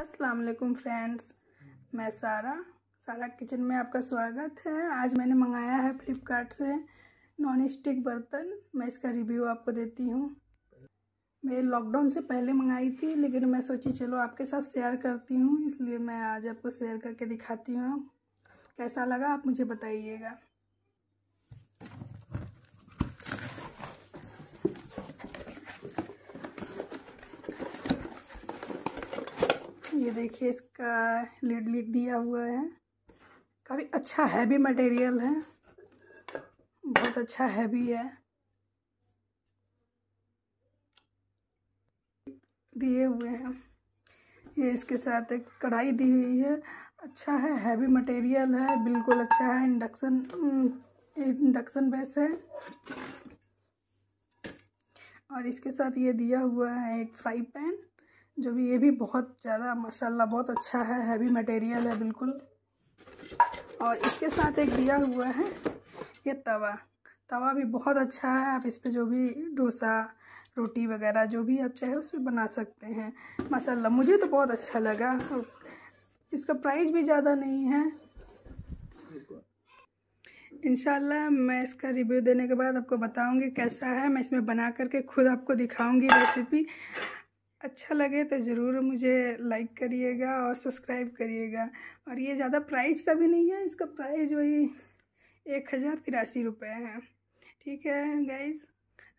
अस्सलाम वालेकुम फ्रेंड्स मैं सारा सारा किचन में आपका स्वागत है आज मैंने मंगाया है फ्लिपकार्ट से नॉन स्टिक बर्तन मैं इसका रिव्यू आपको देती हूँ मैं लॉकडाउन से पहले मंगाई थी लेकिन मैं सोची चलो आपके साथ शेयर करती हूँ इसलिए मैं आज आपको शेयर करके दिखाती हूँ कैसा लगा आप मुझे बताइएगा ये देखिए इसका लिड लिख दिया हुआ है काफ़ी अच्छा हैवी मटेरियल है बहुत अच्छा हैवी है दिए हुए हैं ये इसके साथ एक कढ़ाई दी हुई है अच्छा है हैवी मटेरियल है बिल्कुल अच्छा है इंडक्शन इंडक्शन बेस है और इसके साथ ये दिया हुआ है एक फ्राई पैन जो भी ये भी बहुत ज़्यादा माशाल्लाह बहुत अच्छा है हैवी मटेरियल है बिल्कुल और इसके साथ एक दिया हुआ है ये तवा तवा भी बहुत अच्छा है आप इस पर जो भी डोसा रोटी वगैरह जो भी आप चाहे उस पर बना सकते हैं माशाल्लाह मुझे तो बहुत अच्छा लगा इसका प्राइस भी ज़्यादा नहीं है इनशाला मैं इसका रिव्यू देने के बाद आपको बताऊंगी कैसा है मैं इसमें बना करके खुद आपको दिखाऊंगी रेसिपी अच्छा लगे तो ज़रूर मुझे लाइक करिएगा और सब्सक्राइब करिएगा और ये ज़्यादा प्राइस का भी नहीं है इसका प्राइस वही एक हज़ार तिरासी रुपये है ठीक है गाइज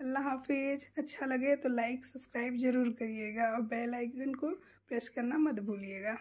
अल्लाह हाफिज़ अच्छा लगे तो लाइक सब्सक्राइब ज़रूर करिएगा और बेल आइकन को प्रेस करना मत भूलिएगा